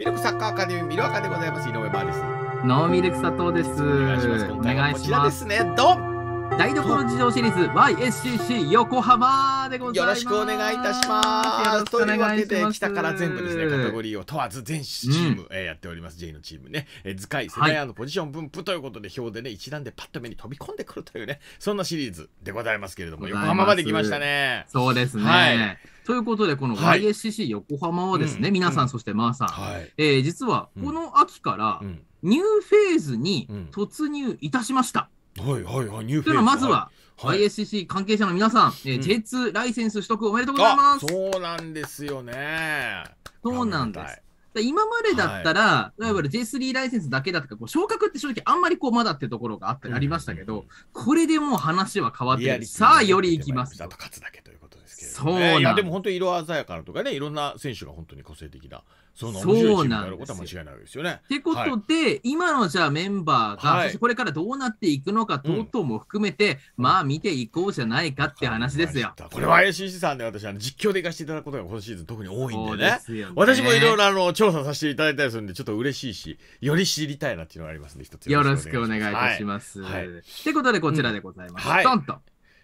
ミルクサッカーアカデミーミルアカでございます井上真ですノーミルク佐藤ですお願いしますこちらですねドン台所事情シリーズ YSCC 横浜でございます。よろしくお願いいたします。というわけで、北から全部ですね、カテゴリーを問わず全チーム、うん、えー、やっております。J のチームね、えー、図解、世代アのポジション分布ということで、表でね、一覧でパッと目に飛び込んでくるというね、そんなシリーズでございますけれども、横浜まで来ましたね。そうですね。はいということで、この YSCC 横浜はですね、はい、皆さん、そしてマーさん、はい、えー、実はこの秋からニューフェーズに突入いたしました。うんはいはいはい、ニューフェイス。まずは、はい、ISCC 関係者の皆さん、うー、J2 ライセンス取得おめでとうございます。そうなんですよね。そうなんです。今までだったら、はい、いわゆる J3 ライセンスだけだとか、こう昇格って正直あんまりこうまだってところがあったりありましたけど、うん、これでもう話は変わって、さあよりいきますと勝つだけというけれども、ね、いやでも本当に色鮮やかなとかねいろんな選手が本当に個性的なその面白いチームることは間違いないですよね。ってことで、はい、今のじゃあメンバーが、はい、これからどうなっていくのか等々も含めて、うん、まあ見ていこうじゃないかって話ですよ。これは ACC さんで私あの実況で行かせていただくことが今シーズン特に多いんでね、ね、私もいろいろあの調査させていただいたりするんでちょっと嬉しいしより知りたいなっていうのがありますんで一つよろしくお願いいたします。と、はい、っうことでこちらでございます。うん、はい、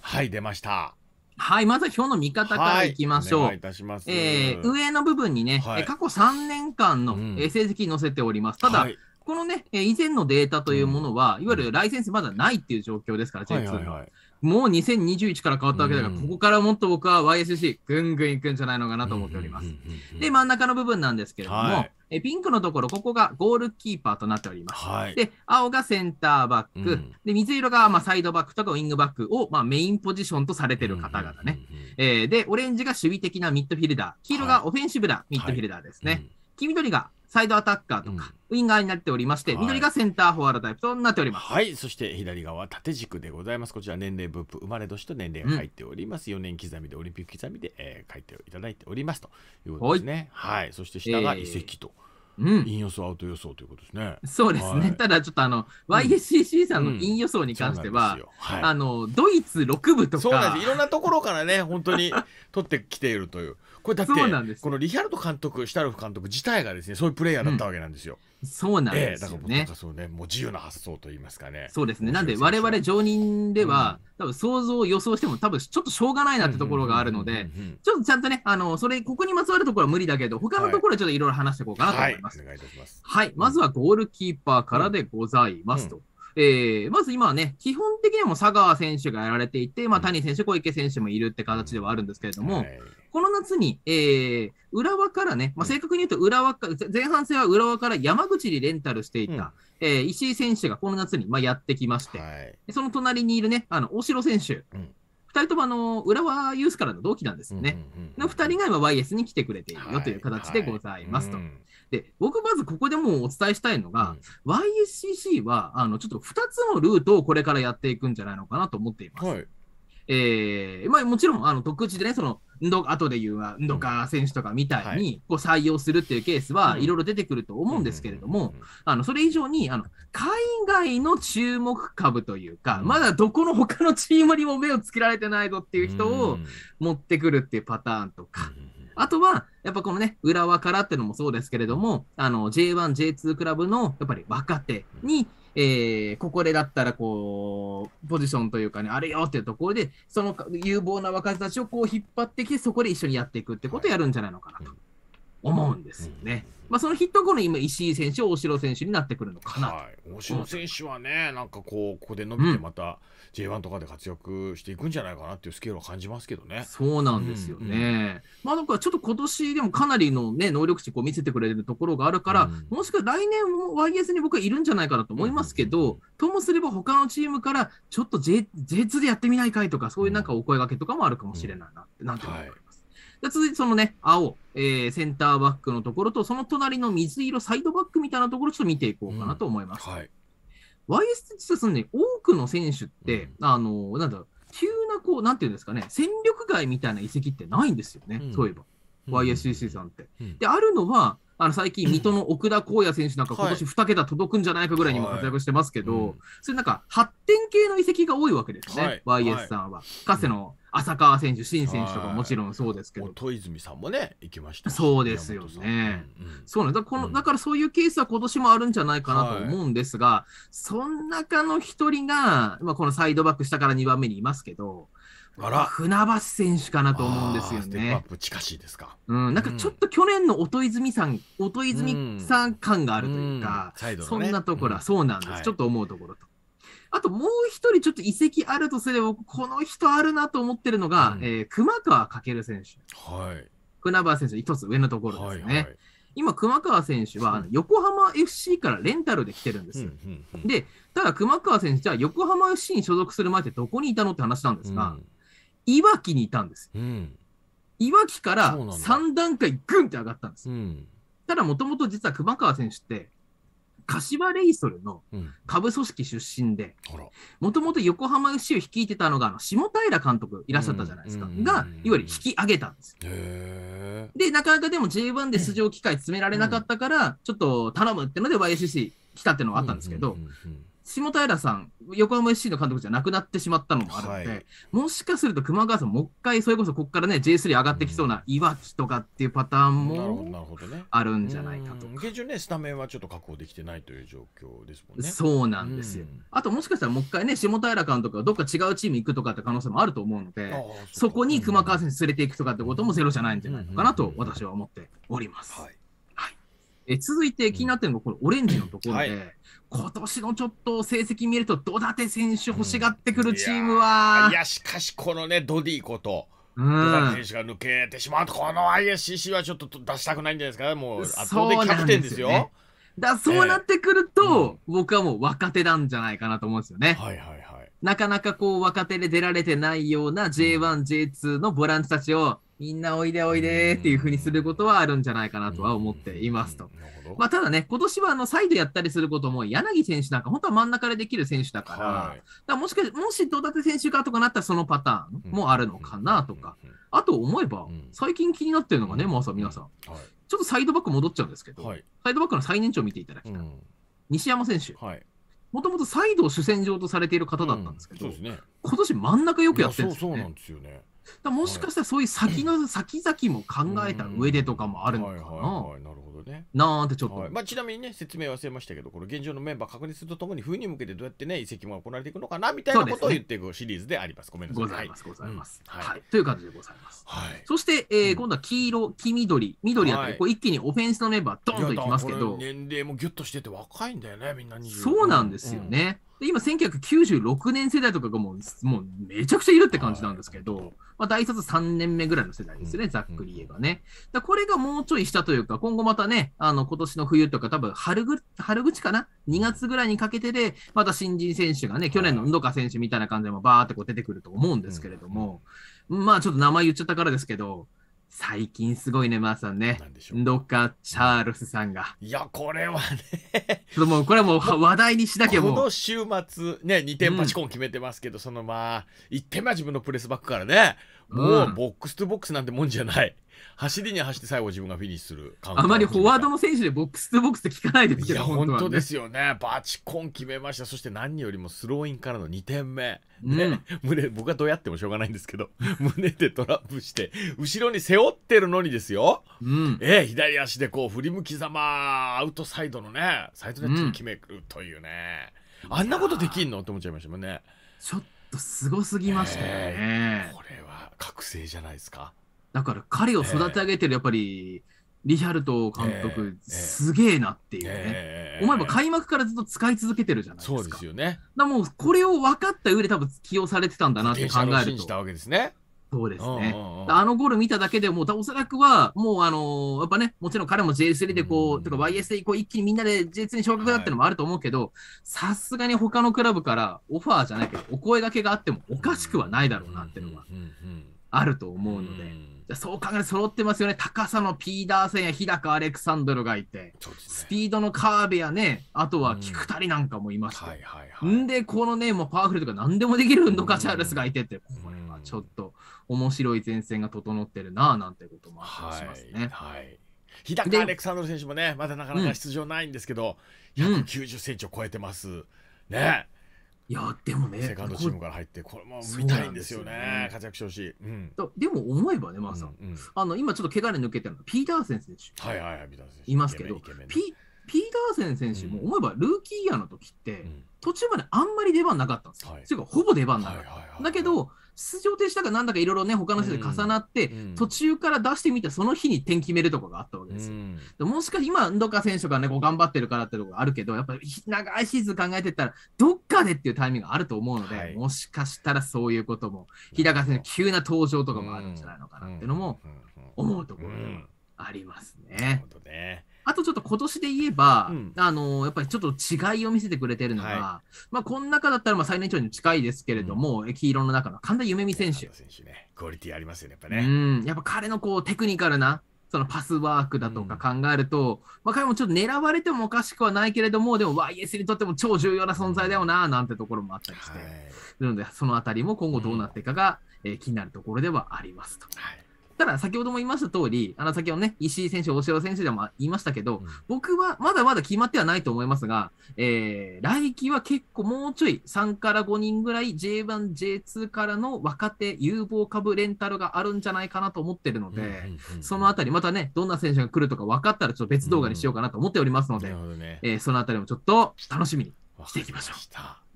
はい、出ました。はい、まずは表の見方からいきましょう。え上の部分にね、はい、過去3年間の成績載せております。うん、ただ、はい、このね、以前のデータというものは、うん、いわゆるライセンスまだないっていう状況ですから、実、ェインは。はいはいはいもう2021から変わったわけだから、うん、ここからもっと僕は YSC ぐんぐんいくんじゃないのかなと思っております。で、真ん中の部分なんですけれども、はい、えピンクのところ、ここがゴールキーパーとなっております。はい、で、青がセンターバック、うん、で水色がまあサイドバックとかウイングバックをまあメインポジションとされてる方々ね、えで、オレンジが守備的なミッドフィルダー、黄色がオフェンシブなミッドフィルダーですね。はい黄緑がサイドアタッカーとか、ウィンガーになっておりまして、はい、緑がセンターフォワードタイプとなっております。はい、そして左側縦軸でございます。こちら年齢分布、生まれ年と年齢が入っております。うん、4年刻みでオリンピック刻みで、えー、書いていただいておりますということですね。はい、はい、そして下が遺跡と。えーうん、陰予想アウト予想ということですね。そうですね。はい、ただちょっとあの、YSCC さんの陰予想に関しては、あのドイツ6部とか、そうなんです。いろんなところからね本当に取ってきているという。これだってそうなんですこのリヒャルト監督シュタルフ監督自体がですねそういうプレイヤーだったわけなんですよ。うん、そうなんですよね、えだからそうねもう自由な発想といいますかね。そうですねなんで我々常人では、うん、多分想像を予想しても多分ちょっとしょうがないなってところがあるのでちょっとちゃんとねあのそれここにまつわるところは無理だけど他のところはちょっといろいろ話していこうかなと思います。はい、お願いいたします。はい、まずはゴールキーパーからでございますと。うんえー、まず今はね、基本的にはも佐川選手がやられていて、まあ、谷選手、小池選手もいるって形ではあるんですけれども、はい、この夏に、えー、浦和からね、まあ、正確に言うと浦和か、前半戦は浦和から山口にレンタルしていた、うん、えー、石井選手がこの夏に、まあ、やってきまして、はい、その隣にいるね、あの大城選手、うん、2人ともあの浦和ユースからの同期なんですよね、の2人が今、YS に来てくれているよという形でございますと。はいはいうんで、僕まずここでもうお伝えしたいのが、うん、YSCC は、あの、ちょっと2つのルートをこれからやっていくんじゃないのかなと思っています。はい、えー、まあもちろん、あの、独自でね、その、の後で言う運動か選手とかみたいにこう採用するっていうケースはいろいろ出てくると思うんですけれども、あのそれ以上にあの海外の注目株というか、まだどこの他のチームにも目をつけられてないぞっていう人を持ってくるっていうパターンとか。あとは、やっぱこのね、浦和からっていうのもそうですけれども、あの、J1、J2 クラブの、やっぱり若手に、えー、ここでだったらこう、ポジションというかね、あれよっていうところで、その有望な若手たちをこう引っ張ってきて、そこで一緒にやっていくってことをやるんじゃないのかなと。はい思うんですよね。まあ、そのヒット後の今、石井選手、大城選手になってくるのかなはい、大城選手はね、なんかこう、ここで伸びて、また J1 とかで活躍していくんじゃないかなっていうスケールを感じますけどね。そうなんですよね。うんうん、まあ、なんかちょっと今年でもかなりの、ね、能力値こう見せてくれるところがあるから、うん、もしくは来年も YS に僕はいるんじゃないかなと思いますけど、うんうん、ともすれば他のチームから、ちょっと J2 でやってみないかいとか、そういうなんかお声がけとかもあるかもしれないなって、なんて思います。はい続いてそのね、青、えー、センターバックのところと、その隣の水色、サイドバックみたいなところ、ちょっと見ていこうかなと思います。うん、はい、YS 実はそのね、多くの選手って、うん、あの、なんだろう、急な、こう、なんていうんですかね、戦力外みたいな移籍ってないんですよね、うん、そういえば。YSCC さんって。で、あるのは、あの最近、水戸の奥田耕也選手なんか、今年2桁届くんじゃないかぐらいにも活躍してますけど、はいはいそれなんか発展系の移籍が多いわけですね、はい、YS さんは。かつての浅川選手、新選手とかもちろんそうですけど。戸泉さんもね、行きましたそうですよね。そうなんだこのだからそういうケースは今年もあるんじゃないかなと思うんですが、その中の1人が、まあ、このサイドバック下から2番目にいますけど、あら船橋選手かなと思うんですよね。ステップアップ近しいですか。うん、なんかちょっと去年の音泉さん、音泉さん感があるというか、うんうんね、そんなところは、そうなんです、はい、ちょっと思うところと。あともう一人ちょっと移籍あるとすれば、この人あるなと思ってるのが、うん、えー、熊川翔選手。はい。船橋選手、一つ上のところですね。はいはい今、熊川選手は横浜 FC からレンタルで来てるんですよ。うんうんうん、で、ただ熊川選手、じゃあ横浜 FC に所属する前ってどこにいたのって話なんですが、ういわきにいたんです。うん、いわきから3段階ぐんって上がったんです。うん、ただ、もともと実は熊川選手って、柏レイソルの下部組織出身で、もともと横浜 FC を率いてたのが、あの下平監督いらっしゃったじゃないですか、うん、が、いわゆる引き上げたんです。で、なかなかでも J1 で出場機会詰められなかったから、ちょっと頼むってので YSC 来たってのはあったんですけど、下平さん、横浜 s c の監督じゃなくなってしまったのもあるので、はい、もしかすると熊川さん、もう一回、それこそここからね、J3 上がってきそうな、いわきとかっていうパターンもあるんじゃないかと基現状ね、スタメンはちょっと確保できてないという状況ですもんね。そうなんですよ。あと、もしかしたらもう一回ね、下平監督がどっか違うチーム行くとかって可能性もあると思うので、そこに熊川選手連れていくとかってこともゼロじゃないんじゃないのかなと、私は思っております。はいえ続いて気になってるのが、このオレンジのところで、はい、今年のちょっと成績見ると、ドダテ選手欲しがってくるチームは。うん、いやしかし、このね、ドディこと。ドダテ選手が抜けてしまうと、この ISCC はちょっと出したくないんじゃないですか、もう圧倒的キャプテンですよ。だそうなってくると、えー、僕はもう若手なんじゃないかなと思うんですよね。はいはいはい。なかなかこう若手で出られてないような J1、うん、J2 のボランチたちを、みんなおいでおいでっていうふうにすることはあるんじゃないかなとは思っていますと。まあ、ただね、今年はあのサイドやったりすることも柳選手なんか、本当は真ん中でできる選手だから、はい、だもしかもし戸立選手がとかなったらそのパターンもあるのかなとか、あと思えば、最近気になってるのがね、まさ、皆さん、ちょっとサイドバック戻っちゃうんですけど、サイドバックの最年長を見ていただきたい。西山選手。もともとサイドを主戦場とされている方だったんですけど、今年真ん中よくやってるですね。そうなんですよね。だもしかしたらそういう先の、先々も考えた上でとかもあるのかな。はいなるほどね。なんてちょっと、はい、まあ、ちなみにね、説明忘れましたけど、この現状のメンバー確認するとともに、冬に向けてどうやってね、移籍も行われていくのかなみたいなことを言っていくシリーズであります。ごめんなさい。ございます、ございます。はい。という感じでございます。はい。そして、えー今度は黄色、黄緑、緑あたり、こう一気にオフェンスのメンバー、ドンといきますけど。年齢もギュッとしてて若いんだよね、みんなそうなんですよね。で今、1996年世代とかがもう、もうめちゃくちゃいるって感じなんですけど、まあ、大卒3年目ぐらいの世代ですね、うん、ざっくり言えばね。だこれがもうちょい下というか、今後またね、あの、今年の冬とか、多分春ぐ、春口かな ?2 月ぐらいにかけてで、また新人選手がね、去年の運動家選手みたいな感じでもバーってこう出てくると思うんですけれども、うん、まあちょっと名前言っちゃったからですけど、最近すごいね、マーさんね。どっかチャールズさんが。いや、これはねちょっともう、これはもう話題にしなきゃもう。この週末、ね、2点パチコン決めてますけど、うん、そのまあ、1点目は自分のプレスバックからね、もうボックスとボックスなんてもんじゃない。うん走りに走って最後自分がフィニッシュするあまりフォワードの選手でボックスとボックスって聞かないですけど、ね、本当ですよねバチコン決めましたそして何よりもスローインからの2点目、ね、うん、胸僕はどうやってもしょうがないんですけど 胸でトラップして後ろに背負ってるのにですよ、うん、え左足でこう振り向きざまアウトサイドのねサイドネットに決めるというね、うん、あんなことできんのって思っちゃいましたもんねちょっとすごすぎましたね、えー、これは覚醒じゃないですかだから彼を育て上げてるやっぱり、リヒャルト監督、すげえなっていうね、お前も開幕からずっと使い続けてるじゃないですか。そうですよね。だもうこれを分かった上で多分起用されてたんだなって考えると。たわけですね。そうですね。あのゴール見ただけでもう、おそらくは、もうあのやっぱね、もちろん彼も J3 でこう、とか YS でこう一気にみんなで J2 に昇格だってのもあると思うけど、さすがに他のクラブからオファーじゃないけど、お声がけがあってもおかしくはないだろうなっていうのは。うんうんうんあると思うので、うん、そう考えると揃ってますよね、高さのピーダーセンや日高アレクサンドロがいて、ね、スピードのカーベやね、あとは菊谷なんかもいます、うんはいはいはい、んで、このね、もうパワフルとか何でもできるンドカチャールスがいてて、これはちょっと面白い前線が整ってるなぁなんてこともあしますね。はいはい日高アレクサンドル選手もね、まだなかなか出場ないんですけど、うん、190センチを超えてます。ね。いやでもねセカンドチームから入ってこれも見たいんですよね、ね、活躍してほしい、うん、でも思えばねマーさん、うんうん、あの今ちょっと怪我で抜けてるのピーターセン選手はいはいはいピーター選手いますけどピピーターセン選手も思えばルーキーイヤーの時って、うん、途中まであんまり出番なかったんですよ。はい、というかほぼ出番なかった、はいはいはいはい。だけど出場停止だかなんだかいろいろね、他の人で重なって、うん途中から出してみて、その日に点決めるとかがあったわけですよ。でもしかして今、どっか選手がね、こう頑張ってるからってとこがあるけど、やっぱり長いシーズン考えてたら、どっかでっていうタイミングがあると思うので、はいもしかしたらそういうことも、日高選手の急な登場とかもあるんじゃないのかなっていうのも思うところではありますね。なるね。今年で言えば、うん、あのやっぱりちょっと違いを見せてくれてるのが、はい、まあ、この中だったらまあ最年長に近いですけれども、うん、黄色の中の神田夢美選手。選手ね、クオリティありますよね、やっぱね。うん、やっぱ彼のこうテクニカルなそのパスワークだとか考えると、うん、まあ、彼もちょっと狙われてもおかしくはないけれども、でも YS にとっても超重要な存在だよな、なんてところもあったりして、はい、なので、そのあたりも今後どうなっていくかが、うん、えー、気になるところではありますと。はいただ、先ほども言いました通り、あの、先ほどね、石井選手、大城選手でも言いましたけど、うん、僕はまだまだ決まってはないと思いますが、えー、来季は結構もうちょい3から5人ぐらい J1、J2 からの若手有望株レンタルがあるんじゃないかなと思ってるので、そのあたり、またね、どんな選手が来るとか分かったら、ちょっと別動画にしようかなと思っておりますので、うんね、えー、そのあたりもちょっと楽しみにしていきましょ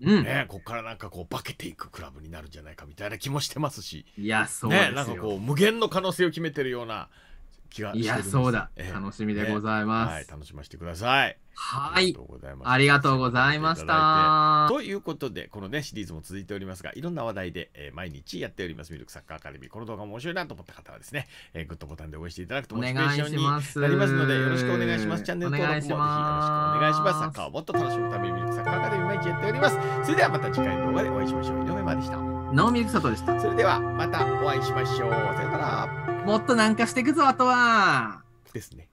う。うん、ね、ここからなんかこう化けていくクラブになるんじゃないかみたいな気もしてますし、いやそうですね、なんかこう無限の可能性を決めてるような気がいや、そうだ、えー、楽しみでございます、はい。楽しませてください。はい。ありがとうございました。ということで、このね、シリーズも続いておりますが、いろんな話題で、えー、毎日やっております、ミルクサッカーアカデミー。この動画も面白いなと思った方はですね、えー、グッドボタンで応援していただくとモチベーションになりますので、よろしくお願いします。チャンネル登録もぜひよろしくお願いします。サッカーをもっと楽しむためにミルクサッカーアカデミー毎日やっております。それではまた次回の動画でお会いしましょう。井上までした。直美ゆきでした。それでは、またお会いしましょう。さよなら。もっと南下していくぞ、あとは。ですね。